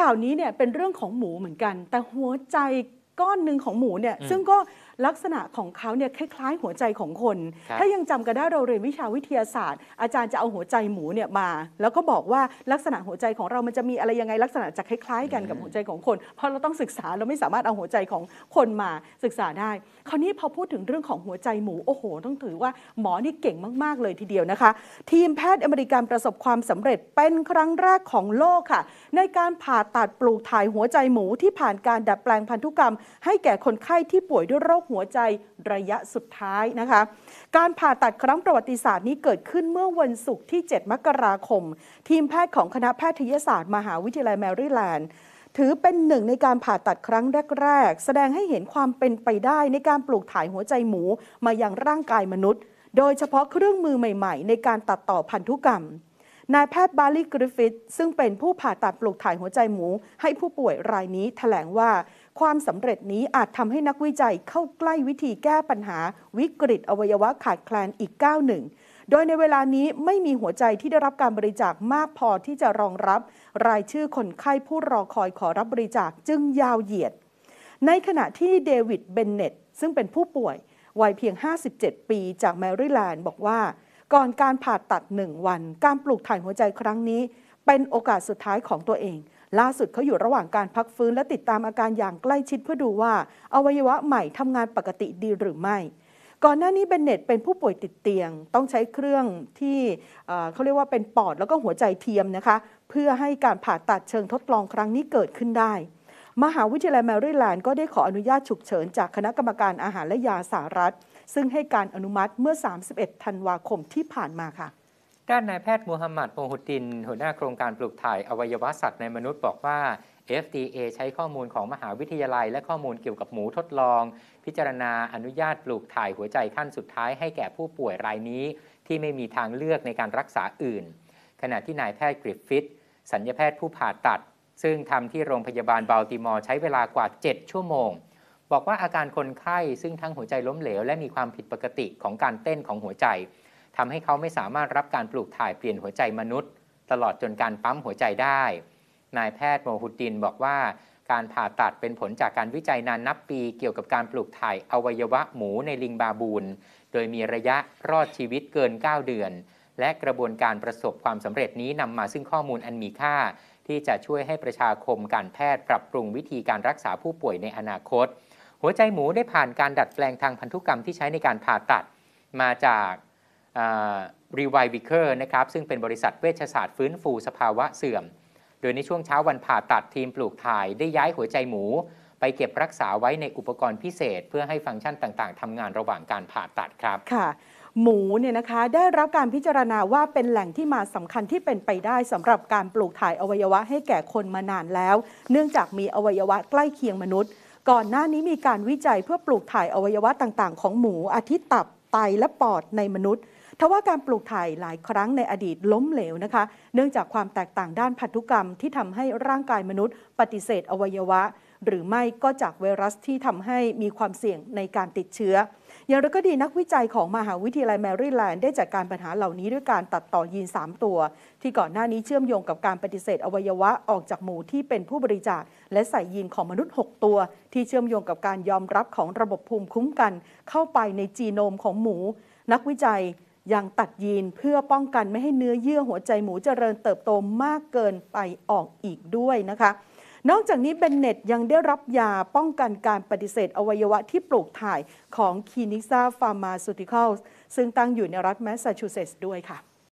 ข่าวนี้เนี่ยเป็นเรื่องของหมูเหมือนกัน แต่หัวใจก้อนหนึ่งของหมูเนี่ย ซึ่งก็ลักษณะของเขาเนี่ยคล้าย ๆ หัวใจของคน ถ้ายังจำกันได้เราเรียนวิชาวิทยาศาสตร์อาจารย์จะเอาหัวใจหมูเนี่ยมา แล้วก็บอกว่าลักษณะหัวใจของเรามันจะมีอะไรยังไงลักษณะจะคล้ายๆ กันกับหัวใจของคน เพราะเราต้องศึกษาเราไม่สามารถเอาหัวใจของคนมาศึกษาได้ คราวนี้พอพูดถึงเรื่องของหัวใจหมู โอ้โห ต้องถือว่าหมอนี่เก่งมาก ๆเลยทีเดียวนะคะทีมแพทย์อเมริกันประสบความสำเร็จเป็นครั้งแรกของโลกค่ะ ในการผ่าตัดปลูกถ่ายหัวใจหมูที่ผ่านการดัดแปลงพันธุกรรมให้แก่คนไข้ที่ป่วยด้วยโรคหัวใจระยะสุดท้ายนะคะ การผ่าตัดครั้งประวัติศาสตร์นี้เกิดขึ้นเมื่อวันศุกร์ที่ 7 มกราคม ทีมแพทย์ของคณะแพทยศาสตร์มหาวิทยาลัยแมริแลนด์ถือเป็นหนึ่งในการผ่าตัดครั้งแรกๆ แสดงให้เห็นความเป็นไปได้ในการปลูกถ่ายหัวใจหมูมายังร่างกายมนุษย์ โดยเฉพาะเครื่องมือใหม่ๆ ในการตัดต่อพันธุกรรมนายแพทย์บาลีกริฟฟิตซึ่งเป็นผู้ผ่าตัดปลูกถ่ายหัวใจหมู ให้ผู้ป่วยรายนี้ถแถลงว่า ความสำเร็จนี้อาจทำให้นักวิจัยเข้าใกล้วิธีแก้ปัญหาวิกฤตอวัยวะขาดแคลนอีกก้าวหนึ่งโดยในเวลานี้ไม่มีหัวใจที่ได้รับการบริจาคมากพอที่จะรองรับรายชื่อคนไข้ผู้รอคอยขอรับบริจาคจึงยาวเหยียด ในขณะที่เดวิดเบนเน็ตซึ่งเป็นผู้ป่วยวัยเพียง 57 ปีจากแมริแลนด์บอกว่าก่อนการผ่าตัดหนึ่งวัน การปลูกถ่ายหัวใจครั้งนี้ เป็นโอกาสสุดท้ายของตัวเอง ล่าสุดเขาอยู่ระหว่างการพักฟื้น และติดตามอาการอย่างใกล้ชิดเพื่อดูว่าอวัยวะใหม่ทำงานปกติดีหรือไม่ ก่อนหน้านี้เบนเน็ตเป็นผู้ป่วยติดเตียงต้องใช้เครื่องที่เขาเรียกว่าเป็นปอดแล้วก็หัวใจเทียมนะคะ เพื่อให้การผ่าตัดเชิงทดลองครั้งนี้เกิดขึ้นได้ มหาวิทยาลัยแมริแลนด์ก็ได้ขออนุญาตฉุกเฉินจากคณะกรรมการอาหารและยาสหรัฐซึ่งให้การอนุมัติเมื่อ 31 ธันวาคมที่ผ่านมาค่ะ ด้านนายแพทย์มูฮัมหมัดโมฮุดิน หัวหน้าโครงการปลูกถ่ายอวัยวะสัตว์ในมนุษย์บอกว่า FDA ใช้ข้อมูลของมหาวิทยาลัย และข้อมูลเกี่ยวกับหมูทดลอง พิจารณาอนุญาตปลูกถ่ายหัวใจขั้นสุดท้ายให้แก่ผู้ป่วยรายนี้ที่ไม่มีทางเลือกในการรักษาอื่น ขณะที่นายแพทย์กริฟฟิตสัญญแพทย์ผู้ผ่าตัด ซึ่งทำที่โรงพยาบาลบาลติมอร์ใช้เวลากว่า7ชั่วโมงบอกว่าอาการคนไข้ซึ่งทั้งหัวใจล้มเหลวและมีความผิดปกติของการเต้นของหัวใจ ทำให้เขาไม่สามารถรับการปลูกถ่าย เปลี่ยนหัวใจมนุษย์ ตลอดจนการปั๊มหัวใจได้ นายแพทย์โมฮุดดินบอกว่า การผ่าตัดเป็นผลจากการวิจัยนานนับปีเกี่ยวกับการปลูกถ่ายอวัยวะหมูในลิงบาบูนโดยมีระยะรอดชีวิตเกิน9เดือน และกระบวนการประสบความสำเร็จนี้นำมาซึ่งข้อมูลอันมีค่า ที่จะช่วยให้ประชาคมการแพทย์ปรับปรุงวิธีการรักษาผู้ป่วยในอนาคตหัวใจหมูได้ผ่านการดัดแปลงทางพันธุกรรมที่ใช้ในการผ่าตัดมาจากรีไวบิเคอร์นะครับ ซึ่งเป็นบริษัทเวชศาสตร์ฟื้นฟูสภาวะเสื่อม โดยในช่วงเช้าวันผ่าตัดทีมปลูกถ่าย ได้ย้ายหัวใจหมูไปเก็บรักษาไว้ในอุปกรณ์พิเศษ เพื่อให้ฟังก์ชันต่าง ๆทำงานระหว่างการผ่าตัดครับค่ะหมูเนี่ยนะคะได้รับการพิจารณาว่าเป็นแหล่งที่มาสำคัญที่เป็นไปได้สำหรับการปลูกถ่ายอวัยวะให้แก่คนมานานแล้ว เนื่องจากมีอวัยวะใกล้เคียงมนุษย์ก่อนหน้านี้มีการวิจัยเพื่อปลูกถ่ายอวัยวะต่าง ๆของหมูอาทิตับไตและปอดในมนุษย์ ทว่าการปลูกถ่ายหลายครั้งในอดีตล้มเหลวนะคะ เนื่องจากความแตกต่างด้านพันธุกรรมที่ทำให้ร่างกายมนุษย์ปฏิเสธอวัยวะ หรือไม่ก็จากไวรัสที่ทำให้มีความเสี่ยงในการติดเชื้ออย่างไรก็ดีนักวิจัยของมหาวิทยาลัยแมรี่แลนด์ได้จัดการปัญหาเหล่านี้ด้วยการตัดต่อยีน 3 ตัว ที่ก่อนหน้านี้เชื่อมโยงกับการปฏิเสธอวัยวะออกจากหมู่ที่เป็นผู้บริจาค และใส่ยีนของมนุษย์ 6 ตัว ที่เชื่อมโยงกับการยอมรับของระบบภูมิคุ้มกันเข้าไปในจีโนมของหมู นักวิจัยยังตัดยีนเพื่อป้องกันไม่ให้เนื้อเยื่อหัวใจหมูเจริญเติบโตมากเกินไปออกอีกด้วยนะคะนอกจากนี้เบนเน็ตยังได้รับยาป้องกันการปฏิเสธอวัยวะที่ปลูกถ่ายของคีนิซ่าฟาร์มาสูติคอลซึ่งตั้งอยู่ในรัฐแมสซาชูเซตส์ด้วยค่ะ